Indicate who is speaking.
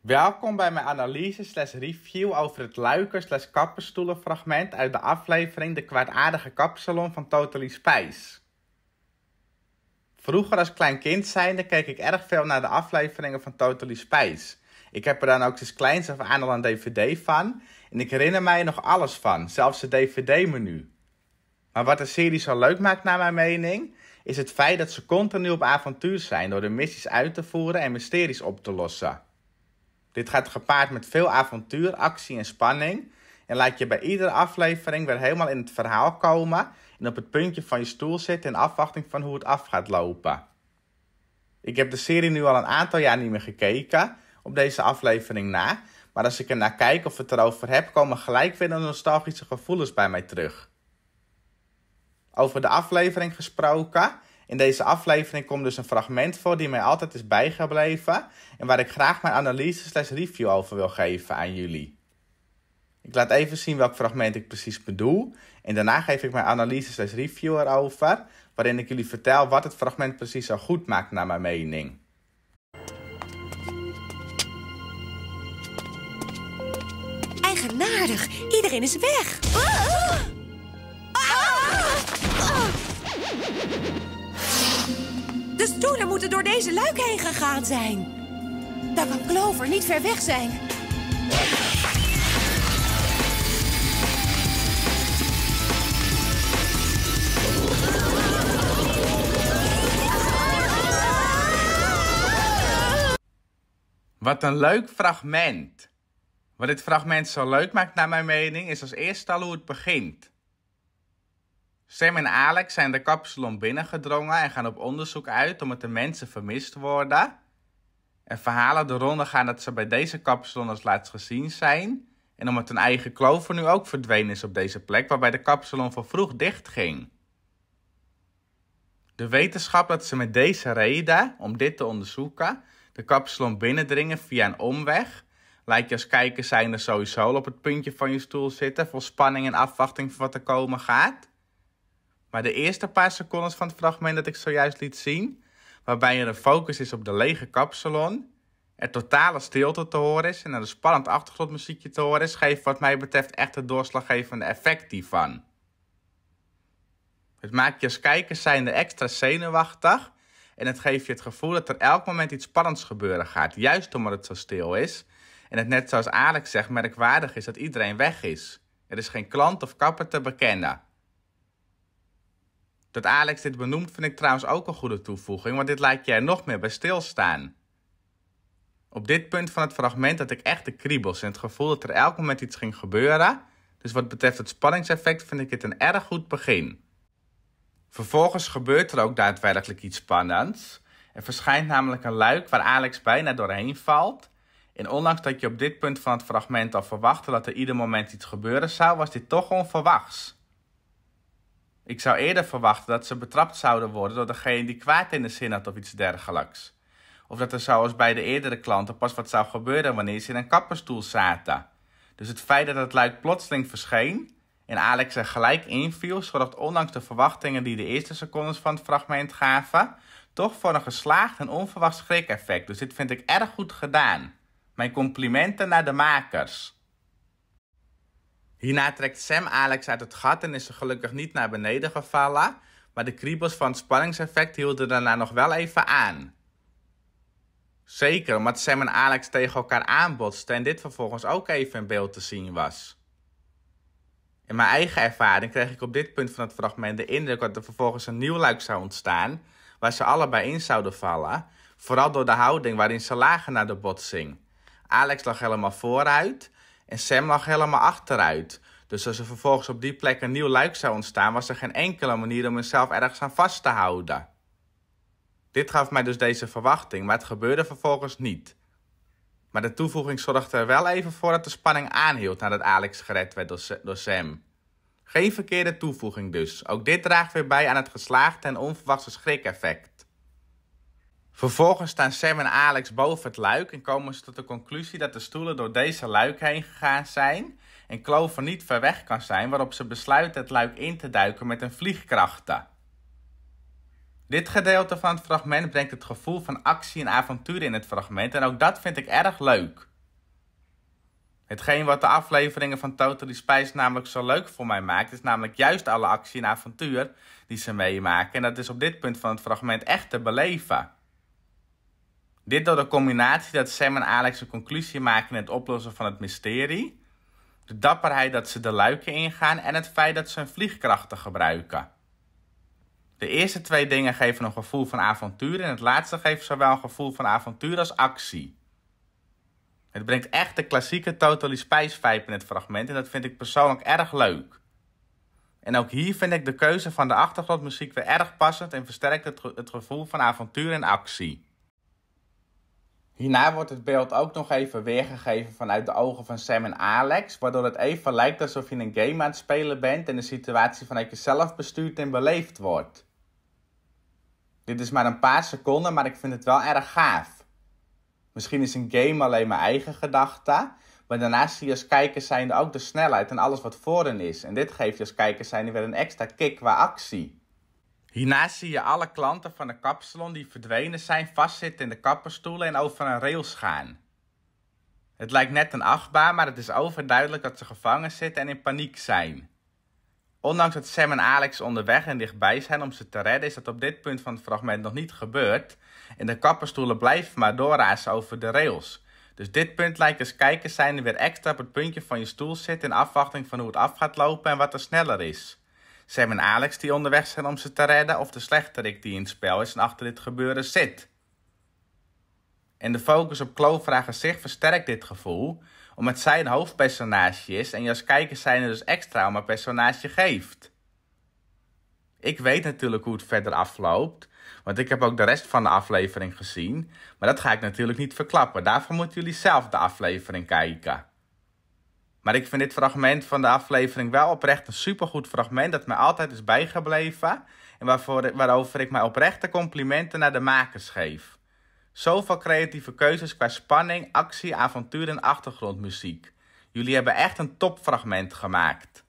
Speaker 1: Welkom bij mijn analyse slash review over het luiken slash fragment uit de aflevering De kwaadaardige kapsalon van Totally Spice. Vroeger als klein kind zijnde keek ik erg veel naar de afleveringen van Totally Spice. Ik heb er dan ook sinds kleins af aan al een dvd van en ik herinner mij nog alles van, zelfs het dvd-menu. Maar wat de serie zo leuk maakt naar mijn mening, is het feit dat ze continu op avontuur zijn door de missies uit te voeren en mysteries op te lossen. Dit gaat gepaard met veel avontuur, actie en spanning. En laat je bij iedere aflevering weer helemaal in het verhaal komen en op het puntje van je stoel zitten in afwachting van hoe het af gaat lopen. Ik heb de serie nu al een aantal jaar niet meer gekeken, op deze aflevering na. Maar als ik er naar kijk of het erover heb, komen gelijk weer de nostalgische gevoelens bij mij terug. Over de aflevering gesproken. In deze aflevering komt dus een fragment voor die mij altijd is bijgebleven en waar ik graag mijn analyse slash review over wil geven aan jullie. Ik laat even zien welk fragment ik precies bedoel en daarna geef ik mijn analyse slash review erover, waarin ik jullie vertel wat het fragment precies zo goed maakt naar mijn mening. Eigenaardig, iedereen is weg. Ah! Ah! Ah! De stoelen moeten door deze luik heen gegaan zijn. Dan kan Clover niet ver weg zijn. Wat een leuk fragment. Wat dit fragment zo leuk maakt naar mijn mening is als eerste al hoe het begint. Sam en Alex zijn de kapsalon binnengedrongen en gaan op onderzoek uit omdat de mensen vermist worden. En verhalen de ronde gaan dat ze bij deze kapsalon als laatst gezien zijn. En omdat hun eigen klover nu ook verdwenen is op deze plek, waarbij de kapsalon van vroeg dicht ging. De wetenschap dat ze met deze reden, om dit te onderzoeken, de kapsalon binnendringen via een omweg, lijkt je als kijker zijn er sowieso op het puntje van je stoel zitten, vol spanning en afwachting van wat er komen gaat. Maar de eerste paar secondes van het fragment dat ik zojuist liet zien, waarbij er een focus is op de lege kapsalon, er totale stilte te horen is en er een spannend achtergrondmuziekje te horen is, geeft wat mij betreft echt het doorslaggevende effect hiervan. Het maakt je als kijker zijnde extra zenuwachtig en het geeft je het gevoel dat er elk moment iets spannends gebeuren gaat, juist omdat het zo stil is. En het net zoals Alex zegt merkwaardig is dat iedereen weg is. Er is geen klant of kapper te bekennen. Dat Alex dit benoemt vind ik trouwens ook een goede toevoeging, want dit lijkt je er nog meer bij stilstaan. Op dit punt van het fragment had ik echt de kriebels en het gevoel dat er elk moment iets ging gebeuren, dus wat betreft het spanningseffect vind ik dit een erg goed begin. Vervolgens gebeurt er ook daadwerkelijk iets spannends. Er verschijnt namelijk een luik waar Alex bijna doorheen valt. En ondanks dat je op dit punt van het fragment al verwachtte dat er ieder moment iets gebeuren zou, was dit toch onverwachts. Ik zou eerder verwachten dat ze betrapt zouden worden door degene die kwaad in de zin had of iets dergelijks. Of dat er zoals bij de eerdere klanten pas wat zou gebeuren wanneer ze in een kapperstoel zaten. Dus het feit dat het luik plotseling verscheen en Alex er gelijk inviel, zorgt ondanks de verwachtingen die de eerste secondes van het fragment gaven, toch voor een geslaagd en onverwacht schrik-effect. Dus dit vind ik erg goed gedaan. Mijn complimenten naar de makers. Hierna trekt Sam Alex uit het gat en is ze gelukkig niet naar beneden gevallen, maar de kriebels van het spanningseffect hielden daarna nog wel even aan. Zeker omdat Sam en Alex tegen elkaar aanbotsten en dit vervolgens ook even in beeld te zien was. In mijn eigen ervaring kreeg ik op dit punt van het fragment de indruk dat er vervolgens een nieuw luik zou ontstaan, waar ze allebei in zouden vallen, vooral door de houding waarin ze lagen na de botsing. Alex lag helemaal vooruit, en Sam lag helemaal achteruit. Dus als er vervolgens op die plek een nieuw luik zou ontstaan, was er geen enkele manier om mezelf ergens aan vast te houden. Dit gaf mij dus deze verwachting, maar het gebeurde vervolgens niet. Maar de toevoeging zorgde er wel even voor dat de spanning aanhield nadat Alex gered werd door Sam. Geen verkeerde toevoeging dus. Ook dit draagt weer bij aan het geslaagde en onverwachte schrik-effect. Vervolgens staan Sam en Alex boven het luik en komen ze tot de conclusie dat de stoelen door deze luik heen gegaan zijn en Clover niet ver weg kan zijn, waarop ze besluiten het luik in te duiken met een vliegkrachten. Dit gedeelte van het fragment brengt het gevoel van actie en avontuur in het fragment en ook dat vind ik erg leuk. Hetgeen wat de afleveringen van Totally Spice namelijk zo leuk voor mij maakt, is namelijk juist alle actie en avontuur die ze meemaken. En dat is op dit punt van het fragment echt te beleven. Dit door de combinatie dat Sam en Alex een conclusie maken in het oplossen van het mysterie, de dapperheid dat ze de luiken ingaan en het feit dat ze hun vliegkrachten gebruiken. De eerste twee dingen geven een gevoel van avontuur en het laatste geeft zowel een gevoel van avontuur als actie. Het brengt echt de klassieke Totally Spice in het fragment en dat vind ik persoonlijk erg leuk. En ook hier vind ik de keuze van de achtergrondmuziek weer erg passend en versterkt het, het gevoel van avontuur en actie. Hierna wordt het beeld ook nog even weergegeven vanuit de ogen van Sam en Alex, waardoor het even lijkt alsof je een game aan het spelen bent en de situatie vanuit jezelf bestuurd en beleefd wordt. Dit is maar een paar seconden, maar ik vind het wel erg gaaf. Misschien is een game alleen mijn eigen gedachte, maar daarnaast zie je als kijker zijnde ook de snelheid en alles wat voor hen is. En dit geeft je als kijker weer een extra kick qua actie. Hiernaast zie je alle klanten van de kapsalon die verdwenen zijn vastzitten in de kapperstoelen en over een rails gaan. Het lijkt net een achtbaan, maar het is overduidelijk dat ze gevangen zitten en in paniek zijn. Ondanks dat Sam en Alex onderweg en dichtbij zijn om ze te redden, is dat op dit punt van het fragment nog niet gebeurd. En de kapperstoelen blijven maar doorrazen over de rails. Dus dit punt lijkt als kijkers zijn weer extra op het puntje van je stoel zitten in afwachting van hoe het af gaat lopen en wat er sneller is. Sam en Alex die onderweg zijn om ze te redden of de slechterik die in het spel is en achter dit gebeuren zit. En de focus op Clover zich gezicht versterkt dit gevoel, omdat zij een hoofdpersonage is en je als kijker zijn er dus extra om een personage geeft. Ik weet natuurlijk hoe het verder afloopt, want ik heb ook de rest van de aflevering gezien, maar dat ga ik natuurlijk niet verklappen. Daarvoor moeten jullie zelf de aflevering kijken. Maar ik vind dit fragment van de aflevering wel oprecht een supergoed fragment dat mij altijd is bijgebleven. En waarvoor, waarover ik mij oprechte complimenten naar de makers geef. Zoveel creatieve keuzes qua spanning, actie, avontuur en achtergrondmuziek. Jullie hebben echt een topfragment gemaakt.